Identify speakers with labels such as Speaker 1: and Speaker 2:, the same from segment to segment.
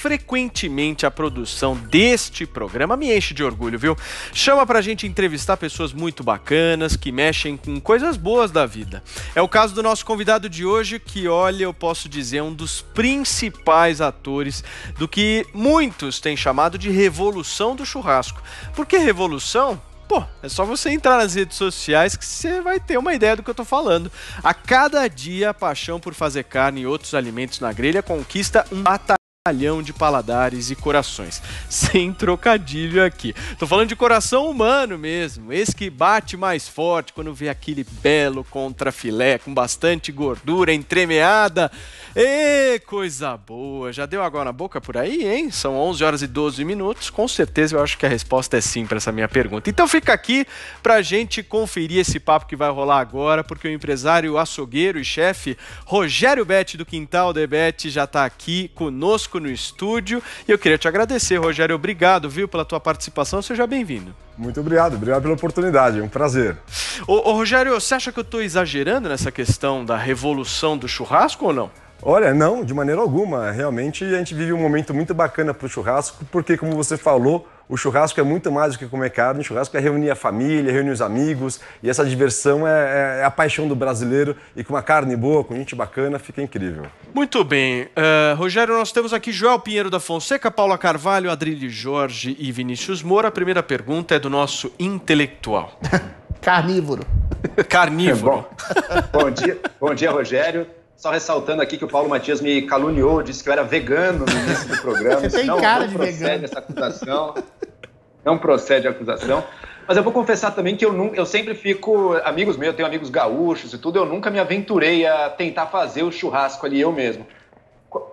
Speaker 1: frequentemente a produção deste programa me enche de orgulho, viu? Chama pra gente entrevistar pessoas muito bacanas que mexem com coisas boas da vida. É o caso do nosso convidado de hoje, que olha, eu posso dizer, é um dos principais atores do que muitos têm chamado de revolução do churrasco. Porque revolução Pô, é só você entrar nas redes sociais que você vai ter uma ideia do que eu tô falando. A cada dia, a paixão por fazer carne e outros alimentos na grelha conquista um batalhão milhão de paladares e corações. Sem trocadilho aqui. Tô falando de coração humano mesmo, esse que bate mais forte quando vê aquele belo filé com bastante gordura entremeada. E coisa boa! Já deu água na boca por aí, hein? São 11 horas e 12 minutos. Com certeza eu acho que a resposta é sim para essa minha pergunta. Então fica aqui pra gente conferir esse papo que vai rolar agora, porque o empresário açougueiro e chefe Rogério Bete do Quintal Debete já tá aqui conosco conosco no estúdio. E eu queria te agradecer, Rogério. Obrigado, viu, pela tua participação. Seja bem-vindo.
Speaker 2: Muito obrigado, obrigado pela oportunidade, é um prazer.
Speaker 1: Ô, ô Rogério, você acha que eu estou exagerando nessa questão da revolução do churrasco ou não?
Speaker 2: Olha, não, de maneira alguma. Realmente a gente vive um momento muito bacana para o churrasco, porque, como você falou, o churrasco é muito mais do que comer carne, o churrasco é reunir a família, reunir os amigos, e essa diversão é, é, é a paixão do brasileiro, e com uma carne boa, com gente bacana, fica incrível.
Speaker 1: Muito bem. Uh, Rogério, nós temos aqui Joel Pinheiro da Fonseca, Paula Carvalho, Adrilho Jorge e Vinícius Moura. A primeira pergunta é do nosso
Speaker 2: intelectual.
Speaker 1: Carnívoro.
Speaker 2: Carnívoro. É bom. bom, dia, bom dia, Rogério. Só ressaltando aqui que o Paulo Matias me caluniou, disse que eu era vegano no início do programa. Tem não, cara não de procede vegano. essa acusação. Não procede a acusação. Mas eu vou confessar também que eu, eu sempre fico. Amigos meus, eu tenho amigos gaúchos e tudo, eu nunca me aventurei a tentar fazer o churrasco ali eu mesmo.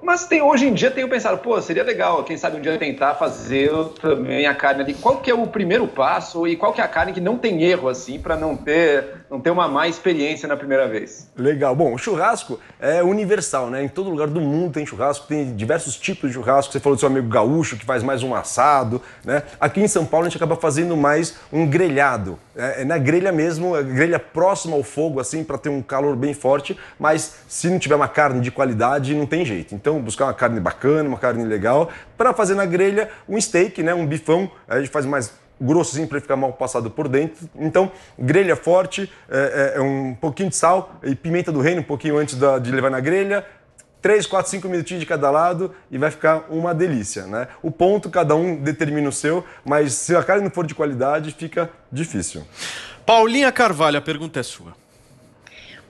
Speaker 2: Mas tem, hoje em dia tenho pensado, pô, seria legal, quem sabe um dia tentar fazer também a carne ali. Qual que é o primeiro passo e qual que é a carne que não tem erro, assim, para não ter, não ter uma má experiência na primeira vez? Legal. Bom, o churrasco é universal, né? Em todo lugar do mundo tem churrasco, tem diversos tipos de churrasco. Você falou do seu amigo gaúcho, que faz mais um assado, né? Aqui em São Paulo a gente acaba fazendo mais um grelhado. É, é na grelha mesmo, a é grelha próxima ao fogo, assim, para ter um calor bem forte. Mas se não tiver uma carne de qualidade, não tem jeito. Então, buscar uma carne bacana, uma carne legal, para fazer na grelha um steak, né? Um bifão, a gente faz mais grossinho para ficar mal passado por dentro. Então, grelha forte, é, é, é, um pouquinho de sal e pimenta do reino um pouquinho antes da, de levar na grelha. 3, 4, 5 minutinhos de cada lado e vai ficar uma delícia, né? O ponto cada um determina o seu, mas se a carne não for de qualidade, fica difícil. Paulinha Carvalho, a pergunta é sua.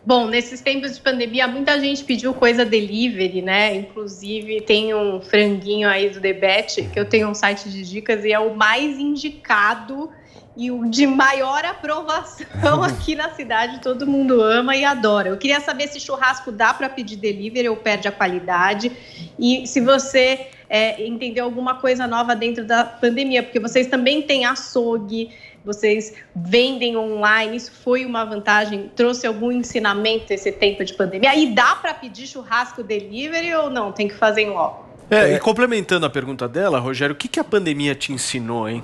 Speaker 3: Bom, nesses tempos de pandemia, muita gente pediu coisa delivery, né? Inclusive, tem um franguinho aí do Debete, que eu tenho um site de dicas e é o mais indicado e o de maior aprovação aqui na cidade. Todo mundo ama e adora. Eu queria saber se churrasco dá para pedir delivery ou perde a qualidade. E se você é, entender alguma coisa nova dentro da pandemia, porque vocês também têm açougue, vocês vendem online, isso foi uma vantagem, trouxe algum ensinamento esse tempo de pandemia? E dá para pedir churrasco delivery ou não? Tem que fazer em logo?
Speaker 1: É, e é. complementando
Speaker 2: a pergunta dela, Rogério, o que, que a pandemia te ensinou, hein?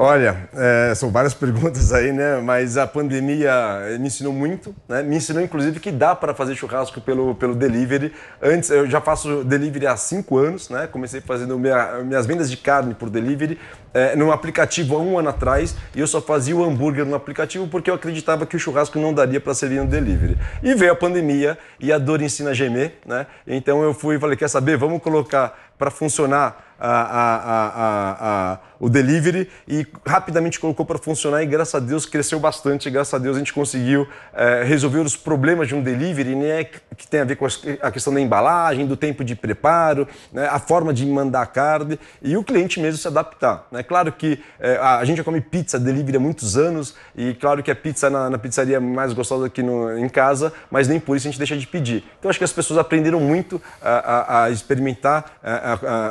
Speaker 2: Olha, é, são várias perguntas aí, né? Mas a pandemia eh, me ensinou muito, né? Me ensinou, inclusive, que dá para fazer churrasco pelo, pelo delivery. Antes, eu já faço delivery há cinco anos, né? Comecei fazendo minha, minhas vendas de carne por delivery é, num aplicativo há um ano atrás e eu só fazia o hambúrguer no aplicativo porque eu acreditava que o churrasco não daria para servir no delivery. E veio a pandemia e a dor ensina a gemer, né? Então eu fui e falei, quer saber? Vamos colocar para funcionar a, a, a, o delivery e rapidamente colocou para funcionar e graças a Deus cresceu bastante, graças a Deus a gente conseguiu é, resolver os problemas de um delivery, né, que tem a ver com a questão da embalagem, do tempo de preparo, né, a forma de mandar a carne e o cliente mesmo se adaptar. Né. Claro que é, a gente já come pizza delivery há muitos anos e claro que a é pizza na, na pizzaria é mais gostosa que no, em casa, mas nem por isso a gente deixa de pedir. Então acho que as pessoas aprenderam muito a, experimentar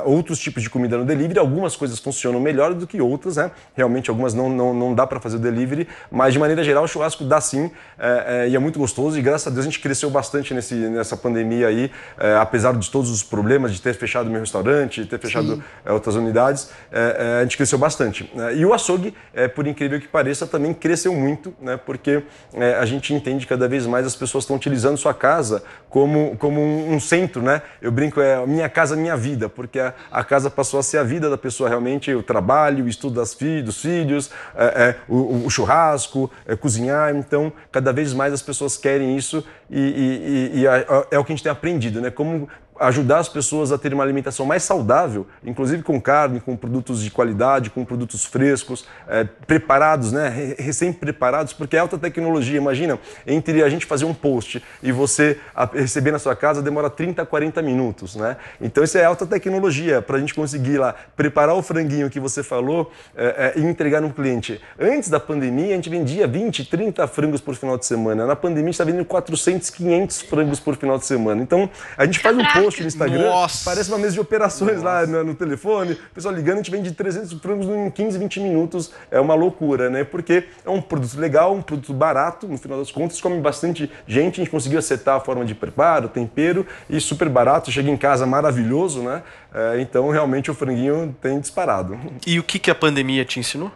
Speaker 2: outros tipos de comida no delivery, algumas coisas funcionam melhor do que outras, né? Realmente algumas não, não, não dá para fazer o delivery, mas de maneira geral o churrasco dá sim é, é, e é muito gostoso e graças a Deus a gente cresceu bastante nesse, nessa pandemia aí, é, apesar de todos os problemas de ter fechado meu restaurante, ter fechado é, outras unidades, é, é, a gente cresceu bastante. Né? E o açougue, por incrível que pareça, também cresceu muito, né? Porque a gente entende cada vez mais as pessoas estão utilizando sua casa como, como um, um centro, né? Eu brinco, é minha casa, minha vida, porque a, a casa casa passou a ser a vida da pessoa realmente, o trabalho, o estudo das filhos, dos filhos, é, é, o, o, churrasco, é, cozinhar. Então, cada vez mais as pessoas querem isso e, e, e, é, é o que a gente tem aprendido, né? Como ajudar as pessoas a terem uma alimentação mais saudável, inclusive com carne, com produtos de qualidade, com produtos frescos, é, preparados, né? recém-preparados, porque é alta tecnologia. Imagina, entre a gente fazer um post e você receber na sua casa demora 30, 40 minutos. Né? Então, isso é alta tecnologia para a gente conseguir lá preparar o franguinho que você falou é, é, e entregar no cliente. Antes da pandemia, a gente vendia 20, 30 frangos por final de semana. Na pandemia, a gente está vendendo 400, 500 frangos por final de semana. Então, a gente faz um post post no Instagram. Nossa. Parece uma mesa de operações Nossa. lá no, no, telefone. O pessoal ligando, a gente vende 300 frangos em 15, 20 minutos. É uma loucura, né? Porque é um produto legal, um produto barato, no final das contas, come bastante gente. A gente conseguiu acertar a forma de preparo, tempero e super barato. Chega em casa maravilhoso, né? É, então, realmente, o franguinho tem disparado. E o que, que a pandemia te ensinou?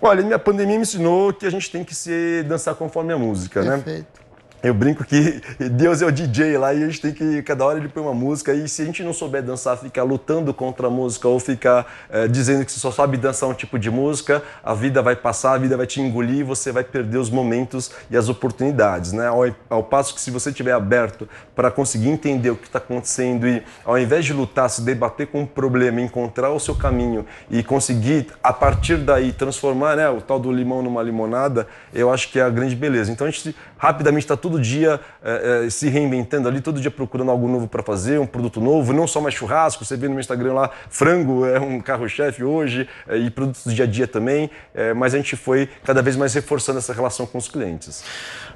Speaker 2: Olha, a pandemia me ensinou que a gente tem que se dançar conforme a música, Perfeito. né? Perfeito. Eu brinco que Deus é o DJ lá e a gente tem que, cada hora ele põe uma música e se a gente não souber dançar, ficar lutando contra a música ou ficar é, dizendo que você só sabe dançar um tipo de música, a vida vai passar, a vida vai te engolir e você vai perder os momentos e as oportunidades, né? Ao, ao passo que se você estiver aberto para conseguir entender o que está acontecendo e ao invés de lutar, se debater com um problema, encontrar o seu caminho e conseguir, a partir daí, transformar né, o tal do limão numa limonada, eu acho que é a grande beleza. Então a gente rapidamente está tudo todo dia é, é, se reinventando ali, todo dia procurando algo novo para fazer, um produto novo, não só mais churrasco, você vê no meu Instagram lá, frango é um carro-chefe hoje, é, e produtos do dia a dia também, é, mas a gente foi cada vez mais reforçando essa relação com os clientes.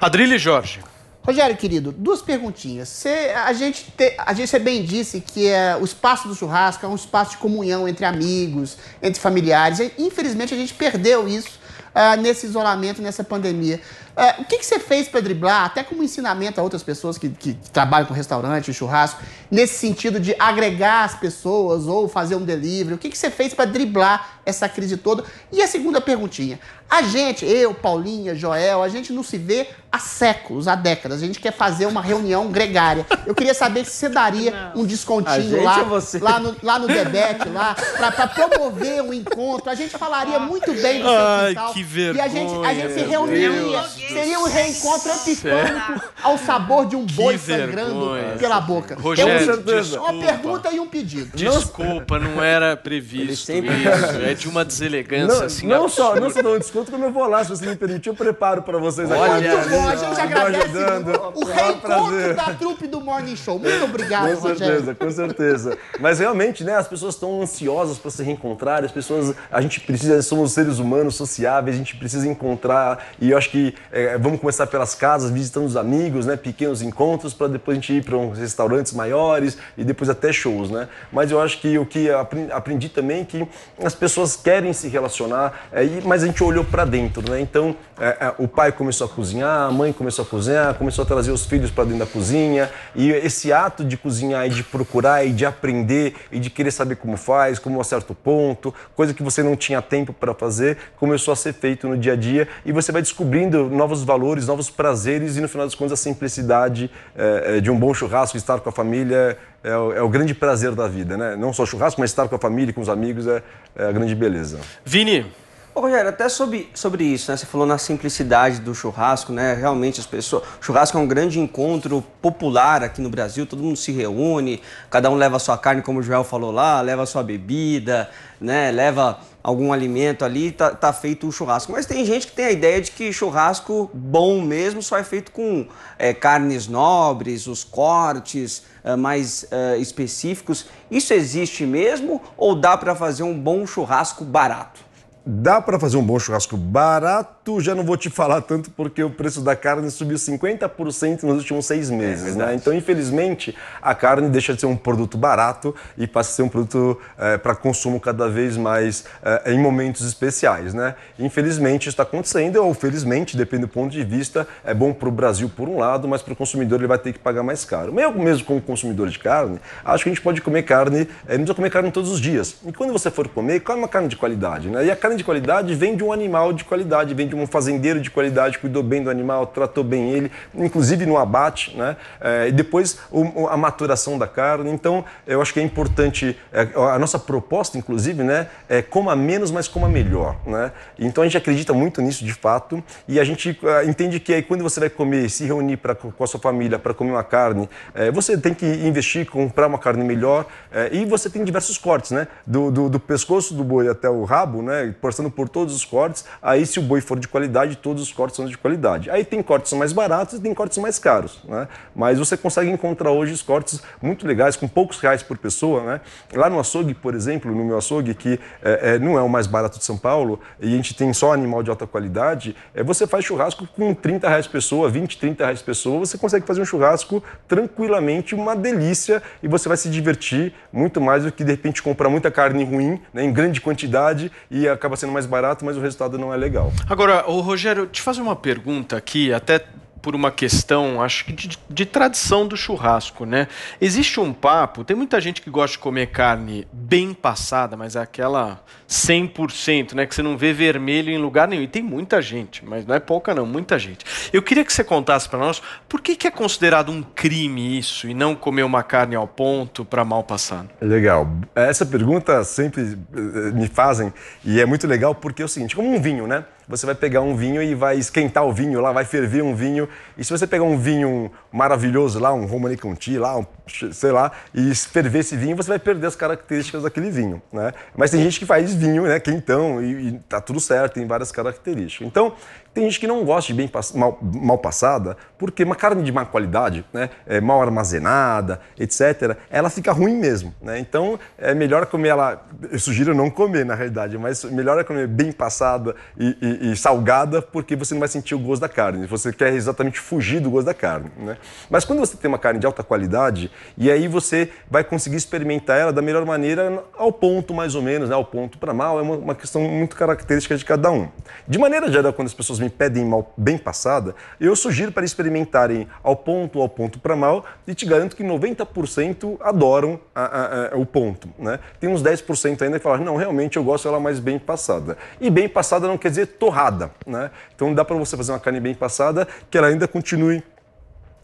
Speaker 2: Adrilho e Jorge. Rogério, querido, duas
Speaker 1: perguntinhas. Você, a, gente te, a gente bem disse que é, o espaço do churrasco é um espaço de comunhão entre amigos, entre familiares. Infelizmente, a gente perdeu isso ah, nesse isolamento, nessa pandemia. É, o que, que, você fez para driblar, até como ensinamento a outras pessoas que, que, trabalham com restaurante, churrasco, nesse sentido de agregar as pessoas ou fazer um delivery? O que, que você fez para driblar essa crise toda? E a segunda perguntinha: a gente, eu, Paulinha, Joel, a gente não se vê há séculos, há décadas. A gente quer fazer uma reunião gregária. Eu queria saber se você daria não. um descontinho lá, lá no, lá no Debete, lá, para promover um encontro. A gente falaria muito bem do seu quintal. que vergonha, e a gente, a gente se reuniria. Deus. Seria um reencontro epifânico ao sabor de um boi sangrando pela boca. Rogério, é desculpa, uma pergunta e um pedido. Desculpa, não era previsto sempre... isso. É de uma deselegância não, assim. Não absurda. só, não
Speaker 2: só dou um desconto, como eu vou lá, se você me permitir, eu preparo para vocês Olha, aqui. Muito bom, a gente agradece o ah, reencontro da
Speaker 1: trupe do Morning Show. Muito obrigado, Rogério. Com certeza,
Speaker 2: com certeza. Mas realmente, né, as pessoas estão ansiosas para se reencontrar, as pessoas, a gente precisa, somos seres humanos sociáveis, a gente precisa encontrar e eu acho que é, é, vamos começar pelas casas, visitando os amigos, né? Pequenos encontros para depois a gente ir para uns restaurantes maiores e depois até shows, né? Mas eu acho que o que aprendi também é que as pessoas querem se relacionar, é, mas a gente olhou para dentro, né? Então é, é, o pai começou a cozinhar, a mãe começou a cozinhar, começou a trazer os filhos para dentro da cozinha e esse ato de cozinhar e de procurar e de aprender e de querer saber como faz, como a certo ponto, coisa que você não tinha tempo para fazer, começou a ser feito no dia a dia e você vai descobrindo novas novos valores, novos prazeres e, no final das contas, a simplicidade é, de um bom churrasco, estar com a família é o, é o, grande prazer da vida, né? Não só churrasco, mas estar com a família, com os amigos é, é a grande beleza. Vini, Ô, Rogério, até sobre, sobre isso, né? Você falou na simplicidade do churrasco, né? Realmente as pessoas. O churrasco é um grande encontro popular aqui no Brasil, todo mundo se reúne, cada um leva a sua carne, como o Joel falou lá, leva a sua bebida, né? Leva algum alimento ali, tá, tá, feito o churrasco. Mas tem gente que tem a ideia de que churrasco bom mesmo só é feito com é, carnes nobres, os cortes é, mais é, específicos. Isso existe mesmo ou dá para fazer um bom churrasco barato? Dá para fazer um bom churrasco barato Barato, já não vou te falar tanto porque o preço da carne subiu 50% nos últimos seis é meses. É né? Então, infelizmente, a carne deixa de ser um produto barato e passa a ser um produto é, para consumo cada vez mais é, em momentos especiais. Né? Infelizmente, isso está acontecendo, ou felizmente, depende do ponto de vista, é bom para o Brasil por um lado, mas para o consumidor ele vai ter que pagar mais caro. Eu, mesmo como consumidor de carne, acho que a gente pode comer carne, é, não precisa comer carne todos os dias. E quando você for comer, come uma carne de qualidade. Né? E a carne de qualidade vem de um animal de qualidade, vem de que um fazendeiro de qualidade cuidou bem do animal, tratou bem ele, inclusive no abate, né? É, e depois o, a maturação da carne. Então, eu acho que é importante, é, a nossa proposta, inclusive, né, é coma menos, mas coma melhor, né? Então, a gente acredita muito nisso, de fato, e a gente é, entende que aí quando você vai comer, se reunir pra, com a sua família para comer uma carne, é, você tem que investir, comprar uma carne melhor, é, e você tem diversos cortes, né? Do, do, do pescoço do boi até o rabo, né? Passando por todos os cortes, aí se o boi for de qualidade, todos os cortes são de qualidade. Aí tem cortes mais baratos e tem cortes mais caros, né? Mas você consegue encontrar hoje os cortes muito legais, com poucos reais por pessoa, né? Lá no açougue, por exemplo, no meu açougue, que é, é, não é o mais barato de São Paulo, e a gente tem só animal de alta qualidade, é, você faz churrasco com 30 reais pessoa, 20, 30 reais pessoa, você consegue fazer um churrasco tranquilamente, uma delícia, e você vai se divertir muito mais do que, de repente, comprar muita carne ruim, né, em grande quantidade, e acaba sendo mais barato, mas o resultado não é legal.
Speaker 1: Agora, Agora, ô Rogério, te fazer uma pergunta aqui, até por uma questão, acho que de, de, tradição do churrasco, né? Existe um papo, tem muita gente que gosta de comer carne bem passada, mas é aquela 100%, né? Que você não vê vermelho em lugar nenhum. E tem muita gente, mas não é pouca não, muita gente. Eu queria que você contasse para nós por que, que é considerado um crime isso e não comer uma carne ao ponto para mal passado.
Speaker 2: Legal. Essa pergunta sempre eh, me fazem e é muito legal porque é o seguinte, como um vinho, né? você vai pegar um vinho e vai esquentar o vinho lá, vai ferver um vinho. E se você pegar um vinho maravilhoso lá, um Romani Conti lá, um, sei lá, e ferver esse vinho, você vai perder as características daquele vinho, né? Mas tem gente que faz vinho, né, quentão, e, e tá tudo certo, tem várias características. Então, tem gente que não gosta de bem mal, mal passada, porque uma carne de má qualidade, né, é mal armazenada, etc., ela fica ruim mesmo, né? Então, é melhor comer ela... Eu sugiro não comer, na realidade, mas melhor é comer bem passada e, e e, salgada porque você não vai sentir o gosto da carne. Você quer exatamente fugir do gosto da carne. Né? Mas quando você tem uma carne de alta qualidade, e aí você vai conseguir experimentar ela da melhor maneira, ao ponto mais ou menos, né? ao ponto para mal, é uma, uma, questão muito característica de cada um. De maneira geral, quando as pessoas me pedem mal bem passada, eu sugiro para experimentarem ao ponto, ao ponto para mal, e te garanto que 90% adoram a, a, a, o ponto. Né? Tem uns 10% ainda que falam, não, realmente eu gosto ela mais bem passada. E bem passada não quer dizer torrada, né? Então dá para você fazer uma carne bem passada que ela ainda continue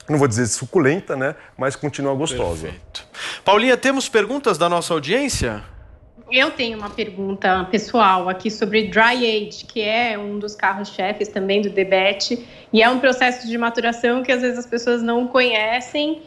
Speaker 2: não vou dizer suculenta, né? Mas continua gostosa. Perfeito. Paulinha, temos perguntas da nossa audiência?
Speaker 3: Eu tenho uma pergunta pessoal aqui sobre dry age, que é um dos carros-chefes também do debate, e é um processo de maturação que às vezes as pessoas não conhecem.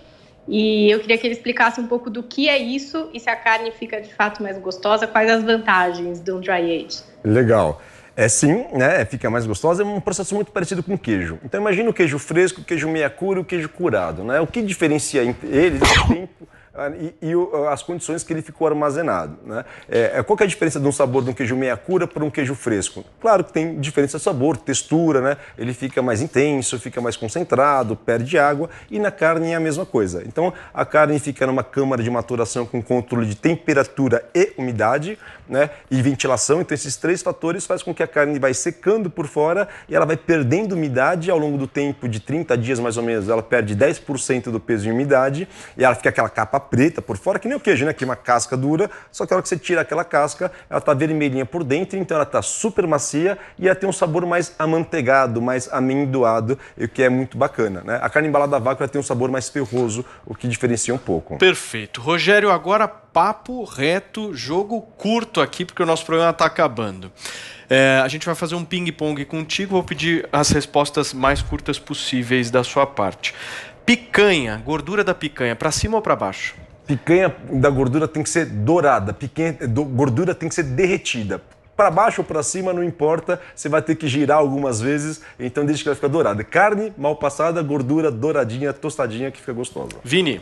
Speaker 3: E eu queria que ele explicasse um pouco do que é isso e se a carne fica de fato mais gostosa, quais as vantagens do dry age.
Speaker 2: Legal. É sim, né? É, fica mais gostosa. É um processo muito parecido com queijo. Então imagina o queijo fresco, o queijo meia cura e o queijo curado, né? O que diferencia entre eles é o tempo ah, e, e ah, as condições que ele ficou armazenado. Né? É, é qual é a diferença de um sabor de um queijo meia cura para um queijo fresco? Claro que tem diferença de sabor, textura, né? ele fica mais intenso, fica mais concentrado, perde água, e na carne é a mesma coisa. Então a carne fica numa câmara de maturação com controle de temperatura e umidade né? e ventilação, então esses três fatores faz com que a carne vai secando por fora e ela vai perdendo umidade ao longo do tempo de 30 dias mais ou menos, ela perde 10% do peso em umidade e ela fica aquela capa preta por fora, que nem o queijo, né? Que é uma casca dura, só que a hora que você tira aquela casca, ela tá vermelhinha por dentro, então ela tá super macia e ela tem um sabor mais amanteigado, mais amendoado, o que é muito bacana, né? A carne embalada da vaca tem um sabor mais ferroso, o que diferencia um pouco. Perfeito.
Speaker 1: Rogério, agora papo reto, jogo curto aqui, porque o nosso programa tá acabando. É, a gente vai fazer um ping-pong contigo, vou pedir as respostas mais curtas possíveis da sua parte. Picanha, gordura da picanha, para
Speaker 2: cima ou para baixo? Picanha da gordura tem que ser dourada, picanha, do, gordura tem que ser derretida. Para baixo ou para cima, não importa, você vai ter que girar algumas vezes, então desde que ela fica dourada. Carne mal passada, gordura douradinha, tostadinha, que fica gostosa. Vini.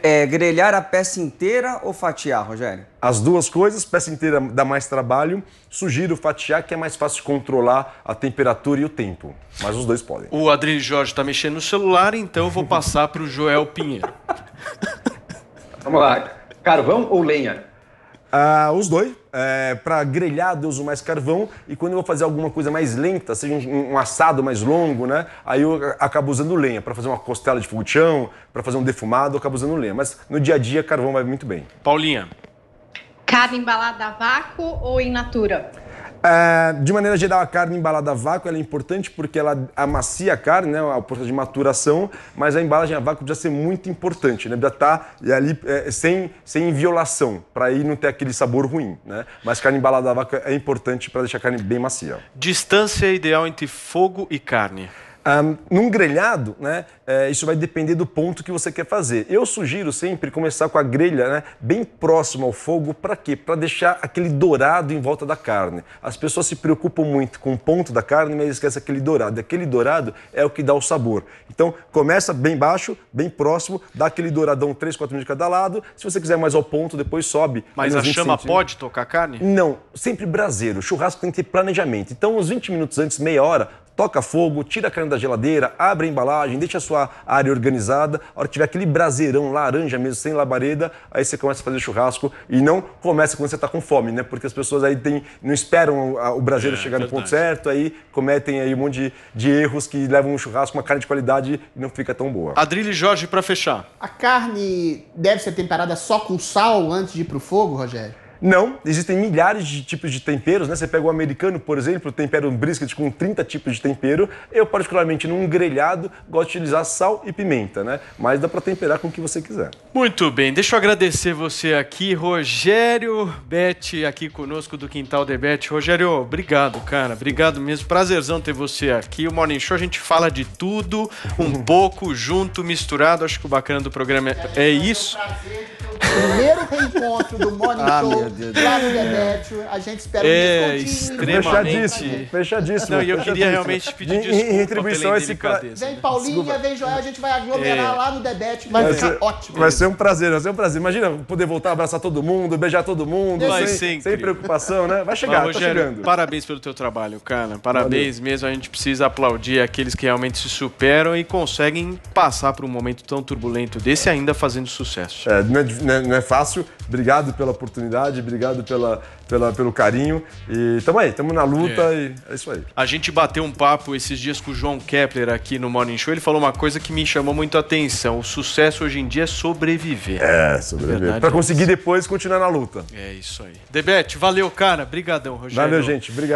Speaker 2: É, grelhar a peça inteira ou fatiar, Rogério? As duas coisas, peça inteira dá mais trabalho, sugiro fatiar que é mais fácil controlar a temperatura e o tempo, mas os dois podem.
Speaker 1: O Adriano Jorge está mexendo no celular, então eu vou passar para o Joel
Speaker 2: Pinheiro. Vamos lá, carvão ou lenha? Ah, os dois, é, para grelhado eu uso mais carvão e quando eu vou fazer alguma coisa mais lenta, seja um, um assado mais longo, né? Aí eu acabo usando lenha. Para fazer uma costela de foguchão, para fazer um defumado, eu acabo usando lenha. Mas no dia a dia, carvão vai muito bem. Paulinha.
Speaker 1: Carne
Speaker 3: embalada a vácuo ou in natura?
Speaker 2: Ah, de maneira geral, a carne embalada a vácuo é importante porque ela amacia a carne, né, o processo de maturação, mas a embalagem a vácuo precisa ser muito importante, né, precisa estar tá, é, ali é, sem, sem violação, para aí não ter aquele sabor ruim. Né? Mas carne embalada a vácuo é importante para deixar a carne bem macia.
Speaker 1: Distância ideal entre
Speaker 2: fogo e carne? Um, ah, num grelhado, né, é, isso vai depender do ponto que você quer fazer. Eu sugiro sempre começar com a grelha né, bem próxima ao fogo, para quê? Para deixar aquele dourado em volta da carne. As pessoas se preocupam muito com o ponto da carne, mas esquecem aquele dourado. Aquele dourado é o que dá o sabor. Então, começa bem baixo, bem próximo, dá aquele douradão 3, 4 minutos de cada lado. Se você quiser mais ao ponto, depois sobe. Mas a chama pode tocar carne? Não, sempre braseiro. Churrasco tem que ter planejamento. Então, uns 20 minutos antes, meia hora, toca fogo, tira a carne da geladeira, abre a embalagem, deixa a sua área organizada. A hora que tiver aquele braseirão laranja mesmo, sem labareda, aí você começa a fazer churrasco e não começa quando você está com fome, né? Porque as pessoas aí tem, não esperam o braseiro é, chegar no ponto certo, aí cometem aí um monte de, de erros que levam um churrasco, uma carne de qualidade e não fica tão boa.
Speaker 1: Adrilho e Jorge, para fechar. A carne deve ser temperada só com sal antes de ir pro fogo, Rogério?
Speaker 2: Não, existem milhares de tipos de temperos, né? Você pega o americano, por exemplo, tempera um brisket com 30 tipos de tempero. Eu, particularmente, num grelhado, gosto de utilizar sal e pimenta, né? Mas dá para temperar com o que você quiser.
Speaker 1: Muito bem, deixa eu agradecer você aqui, Rogério Bete, aqui conosco do Quintal Bete. Rogério, obrigado, cara. Obrigado mesmo. Prazerzão ter você aqui. O Morning Show a gente fala de tudo, um pouco, junto, misturado. Acho que o bacana do programa é, é isso. prazer Primeiro reencontro do Morning ah, Show lá no Demetrio. A gente espera é, um descontinho. Fechadíssimo, fechadíssimo. Não, e eu queria realmente pedir desculpa. Em retribuição a esse cara. Vem Paulinha, desculpa. vem Joel, a gente vai aglomerar é. lá no Demetrio.
Speaker 2: Vai, vai tá ficar ser, ótimo. Vai ser um prazer, vai ser um prazer. Imagina poder voltar, abraçar todo mundo, beijar todo mundo. Vai sem, sem preocupação, né? Vai chegar, Mas, tá Rogério, chegando.
Speaker 1: Parabéns pelo teu trabalho, cara. Parabéns Valeu. mesmo. A gente precisa aplaudir aqueles que realmente se superam e conseguem passar por um momento tão turbulento
Speaker 2: desse ainda fazendo sucesso. É, é né? não é fácil. Obrigado pela oportunidade, obrigado pela, pela, pelo carinho. E tamo aí, tamo na luta é. e
Speaker 1: é isso aí. A gente bateu um papo esses dias com o João Kepler aqui no Morning Show. Ele falou uma coisa que me chamou muito a atenção. O sucesso hoje em dia é sobreviver.
Speaker 2: É, sobreviver. Para conseguir depois continuar na luta. É isso aí.
Speaker 1: Debete, valeu, cara. obrigadão. Rogério. Valeu, gente. Obrigado.